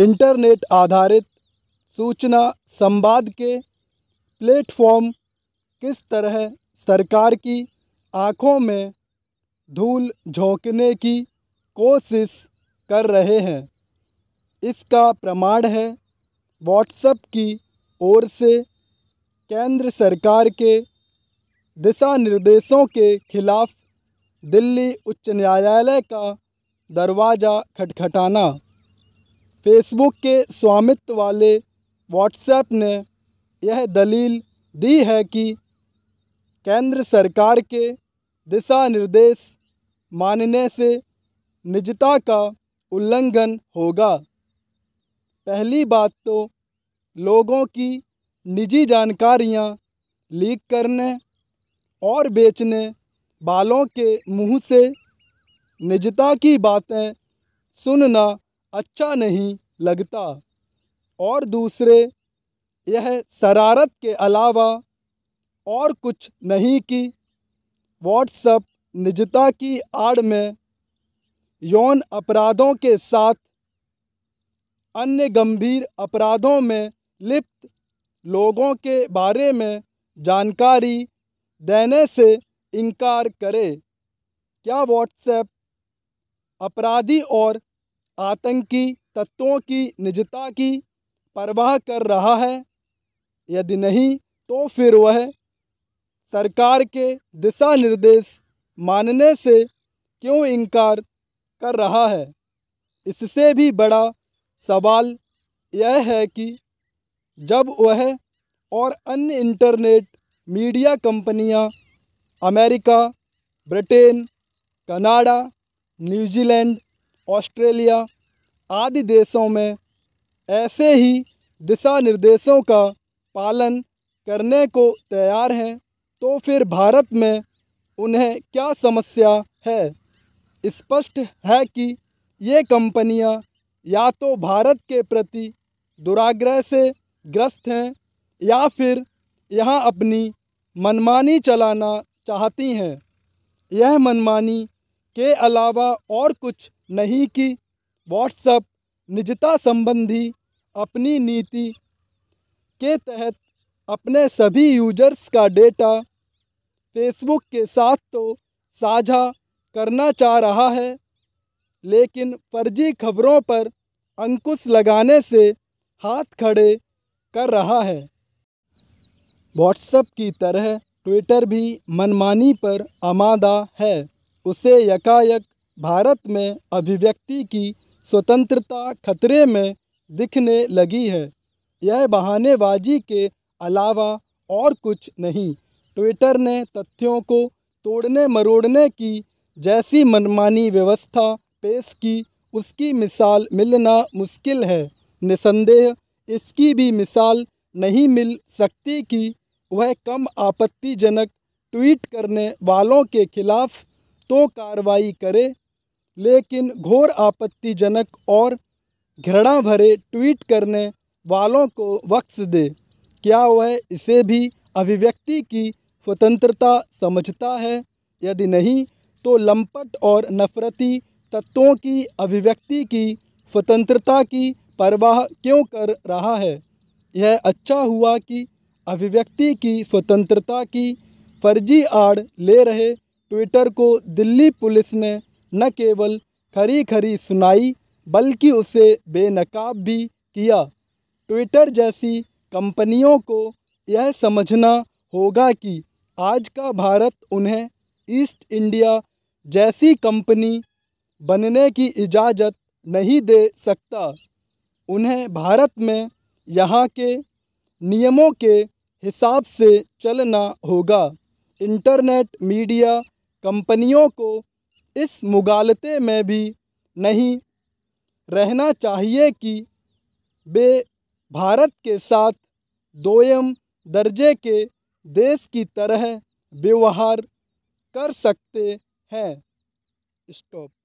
internet आधारित सूचना संवाद के प्लेटफ़ॉर्म किस तरह सरकार की आँखों में धूल झोंकने की कोशिश कर रहे हैं इसका प्रमाण है व्हाट्सएप की ओर से केंद्र सरकार के दिशा निर्देशों के खिलाफ दिल्ली उच्च न्यायालय का दरवाज़ा खटखटाना फेसबुक के स्वामित्व वाले व्हाट्सएप ने यह दलील दी है कि केंद्र सरकार के दिशा निर्देश मानने से निजता का उल्लंघन होगा पहली बात तो लोगों की निजी जानकारियां लीक करने और बेचने वालों के मुंह से निजता की बातें सुनना अच्छा नहीं लगता और दूसरे यह शरारत के अलावा और कुछ नहीं कि व्हाट्सअप निजता की आड़ में यौन अपराधों के साथ अन्य गंभीर अपराधों में लिप्त लोगों के बारे में जानकारी देने से इनकार करे क्या व्हाट्सएप अपराधी और आतंकी तत्वों की निजता की परवाह कर रहा है यदि नहीं तो फिर वह सरकार के दिशा निर्देश मानने से क्यों इनकार कर रहा है इससे भी बड़ा सवाल यह है कि जब वह और अन्य इंटरनेट मीडिया कंपनियां America Britain Canada New Zealand Australia आदि देशों में ऐसे ही दिशा निर्देशों का पालन करने को तैयार हैं तो फिर भारत में उन्हें क्या समस्या है स्पष्ट है कि ये कंपनियां या तो भारत के प्रति दुराग्रह से ग्रस्त हैं या फिर यहाँ अपनी मनमानी चलाना चाहती हैं यह मनमानी के अलावा और कुछ नहीं कि व्हाट्सएप निजता संबंधी अपनी नीति के तहत अपने सभी यूजर्स का डेटा फेसबुक के साथ तो साझा करना चाह रहा है लेकिन फर्जी खबरों पर अंकुश लगाने से हाथ खड़े कर रहा है व्हाट्सएप की तरह ट्विटर भी मनमानी पर आमादा है उसे यकायक भारत में अभिव्यक्ति की स्वतंत्रता खतरे में दिखने लगी है यह बहानेबाजी के अलावा और कुछ नहीं ट्विटर ने तथ्यों को तोड़ने मरोड़ने की जैसी मनमानी व्यवस्था पेश की उसकी मिसाल मिलना मुश्किल है निसंदेह इसकी भी मिसाल नहीं मिल सकती कि वह कम आपत्तिजनक ट्वीट करने वालों के खिलाफ तो कार्रवाई करे लेकिन घोर आपत्तिजनक और घृणा भरे ट्वीट करने वालों को वक्त दे क्या वह इसे भी अभिव्यक्ति की स्वतंत्रता समझता है यदि नहीं तो लंपट और नफरती तत्वों की अभिव्यक्ति की स्वतंत्रता की परवाह क्यों कर रहा है यह अच्छा हुआ कि अभिव्यक्ति की स्वतंत्रता की फर्जी आड़ ले रहे ट्विटर को दिल्ली पुलिस ने न केवल खरी खरी सुनाई बल्कि उसे बेनकाब भी किया ट्विटर जैसी कंपनियों को यह समझना होगा कि आज का भारत उन्हें ईस्ट इंडिया जैसी कंपनी बनने की इजाज़त नहीं दे सकता उन्हें भारत में यहाँ के नियमों के हिसाब से चलना होगा इंटरनेट मीडिया कंपनियों को इस मुगालते में भी नहीं रहना चाहिए कि वे भारत के साथ दोयम दर्जे के देश की तरह व्यवहार कर सकते हैं स्टॉप